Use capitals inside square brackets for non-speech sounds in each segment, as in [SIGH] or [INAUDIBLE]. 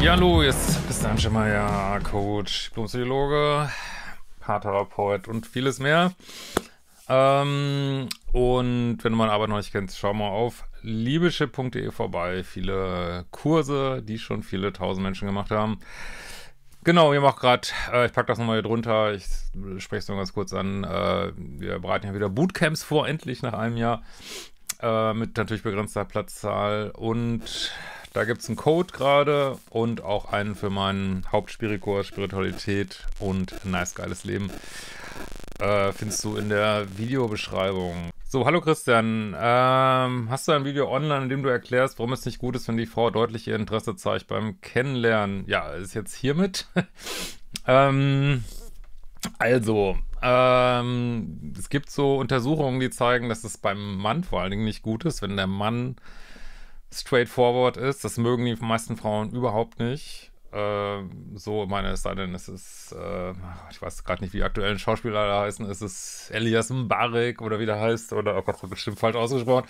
Ja, hallo, jetzt bist du mal ja Coach, Diplompsychologe, Paartherapeut und vieles mehr. Ähm, und wenn du meine Arbeit noch nicht kennst, schau mal auf liebeschip.de vorbei. Viele Kurse, die schon viele tausend Menschen gemacht haben. Genau, wir machen gerade, äh, ich packe das nochmal hier drunter, ich spreche es nur ganz kurz an. Äh, wir bereiten ja wieder Bootcamps vor, endlich nach einem Jahr. Äh, mit natürlich begrenzter Platzzahl und da gibt es einen Code gerade und auch einen für meinen Hauptspirikurs Spiritualität und Nice Geiles Leben. Äh, findest du in der Videobeschreibung. So, hallo Christian. Ähm, hast du ein Video online, in dem du erklärst, warum es nicht gut ist, wenn die Frau deutlich ihr Interesse zeigt beim Kennenlernen? Ja, ist jetzt hiermit. [LAUGHS] ähm, also, ähm, es gibt so Untersuchungen, die zeigen, dass es beim Mann vor allen Dingen nicht gut ist, wenn der Mann straightforward ist. Das mögen die meisten Frauen überhaupt nicht. Äh, so, meine, es sei denn, es ist, äh, ich weiß gerade nicht, wie die aktuellen Schauspieler da heißen. Es ist Elias Mbarek oder wie der heißt. Oder, oh Gott, bestimmt falsch ausgesprochen.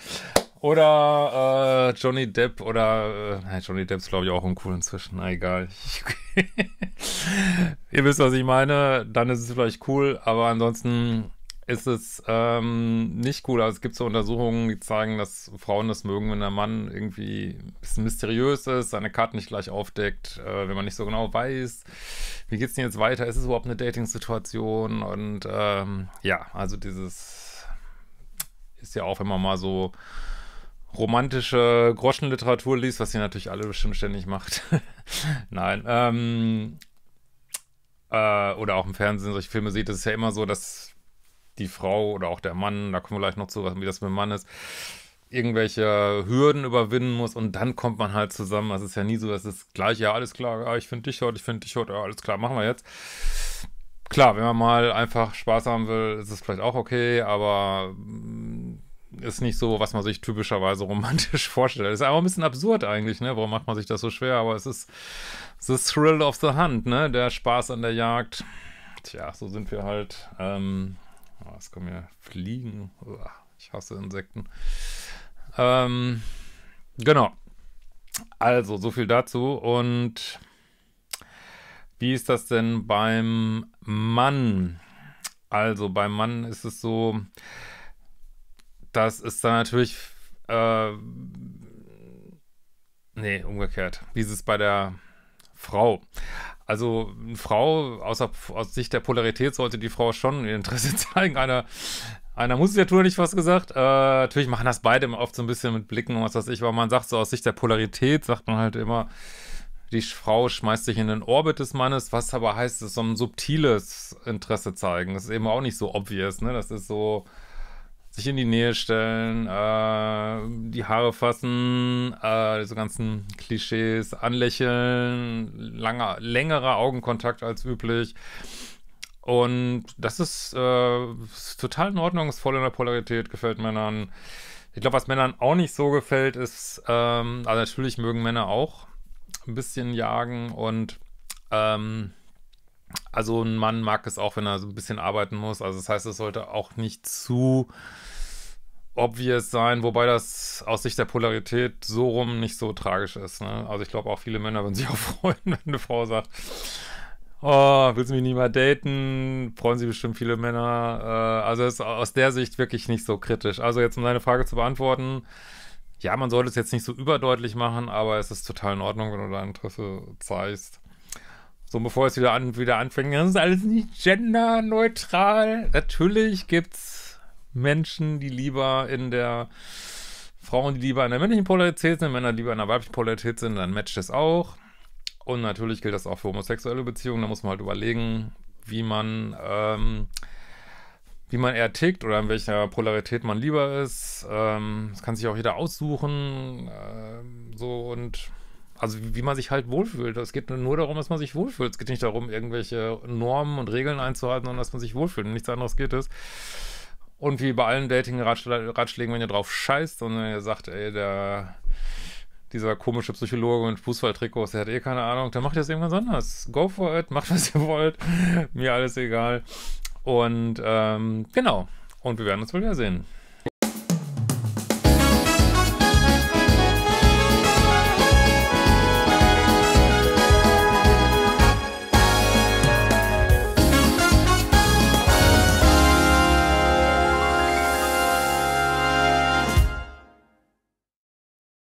Oder äh, Johnny Depp oder äh, Johnny Depp ist glaube ich auch uncool inzwischen. Na egal. [LAUGHS] Ihr wisst, was ich meine. Dann ist es vielleicht cool, aber ansonsten ist es ähm, nicht cool. Also es gibt so Untersuchungen, die zeigen, dass Frauen das mögen, wenn der Mann irgendwie ein bisschen mysteriös ist, seine Karten nicht gleich aufdeckt, äh, wenn man nicht so genau weiß, wie geht es denn jetzt weiter, ist es überhaupt eine Dating-Situation und ähm, ja, also dieses ist ja auch, wenn man mal so romantische Groschenliteratur liest, was ihr natürlich alle bestimmt ständig macht. [LAUGHS] Nein, ähm, äh, oder auch im Fernsehen solche Filme sieht, das ist ja immer so, dass die Frau oder auch der Mann, da kommen wir gleich noch zu, wie das mit dem Mann ist, irgendwelche Hürden überwinden muss und dann kommt man halt zusammen. Das ist ja nie so, dass es gleich, ja, alles klar, ja, ich finde dich heute, ich finde dich heute, ja, alles klar, machen wir jetzt. Klar, wenn man mal einfach Spaß haben will, ist es vielleicht auch okay, aber mm, ist nicht so, was man sich typischerweise romantisch [LAUGHS] vorstellt. Ist aber ein bisschen absurd eigentlich, ne? Warum macht man sich das so schwer? Aber es ist the thrill of the hunt, ne? Der Spaß an der Jagd. Tja, so sind wir halt. Ähm, Oh, es kommen ja Fliegen. Ich hasse Insekten. Ähm, genau. Also, so viel dazu. Und wie ist das denn beim Mann? Also, beim Mann ist es so, dass es da natürlich. Äh, nee, umgekehrt. Wie ist es bei der Frau? Also eine Frau, außer, aus Sicht der Polarität, sollte die Frau schon ihr Interesse [LAUGHS] zeigen. Einer, einer Musiklatur nicht was gesagt. Äh, natürlich machen das beide oft so ein bisschen mit Blicken und was weiß ich, weil man sagt so aus Sicht der Polarität, sagt man halt immer, die Frau schmeißt sich in den Orbit des Mannes, was aber heißt, es so ein subtiles Interesse zeigen. Das ist eben auch nicht so obvious, ne? Das ist so, sich in die Nähe stellen, äh, die Haare fassen, äh, diese ganzen Klischees, anlächeln, langer, längerer Augenkontakt als üblich. Und das ist, äh, ist total in Ordnung, ist voll in der Polarität, gefällt Männern. Ich glaube, was Männern auch nicht so gefällt, ist, ähm, also natürlich mögen Männer auch ein bisschen jagen und ähm, also ein Mann mag es auch, wenn er so ein bisschen arbeiten muss. Also das heißt, es sollte auch nicht zu obvious sein, wobei das aus Sicht der Polarität so rum nicht so tragisch ist. Ne? Also ich glaube auch viele Männer würden sich [LAUGHS] auch freuen, wenn eine Frau sagt, oh, willst du mich nicht mal daten? Freuen sich bestimmt viele Männer. Äh, also es ist aus der Sicht wirklich nicht so kritisch. Also jetzt um deine Frage zu beantworten, ja, man sollte es jetzt nicht so überdeutlich machen, aber es ist total in Ordnung, wenn du dein Interesse zeigst. So, bevor es wieder, an, wieder anfängt, das ist alles nicht genderneutral. Natürlich gibt es Menschen, die lieber in der Frauen, die lieber in der männlichen Polarität sind, Männer, die lieber in der weiblichen Polarität sind, dann matcht das auch. Und natürlich gilt das auch für homosexuelle Beziehungen. Da muss man halt überlegen, wie man, ähm, wie man eher tickt oder in welcher Polarität man lieber ist. Ähm, das kann sich auch jeder aussuchen. Ähm, so und also wie man sich halt wohlfühlt. Es geht nur darum, dass man sich wohlfühlt. Es geht nicht darum, irgendwelche Normen und Regeln einzuhalten, sondern dass man sich wohlfühlt. Nichts anderes geht es. Und wie bei allen Dating-Ratschlägen, wenn ihr drauf scheißt und wenn ihr sagt, ey, der, dieser komische Psychologe mit Fußballtrikots, der hat eh keine Ahnung, dann macht ihr es irgendwas anderes. Go for it, macht was ihr wollt. Mir alles egal. Und ähm, genau. Und wir werden uns wohl wiedersehen.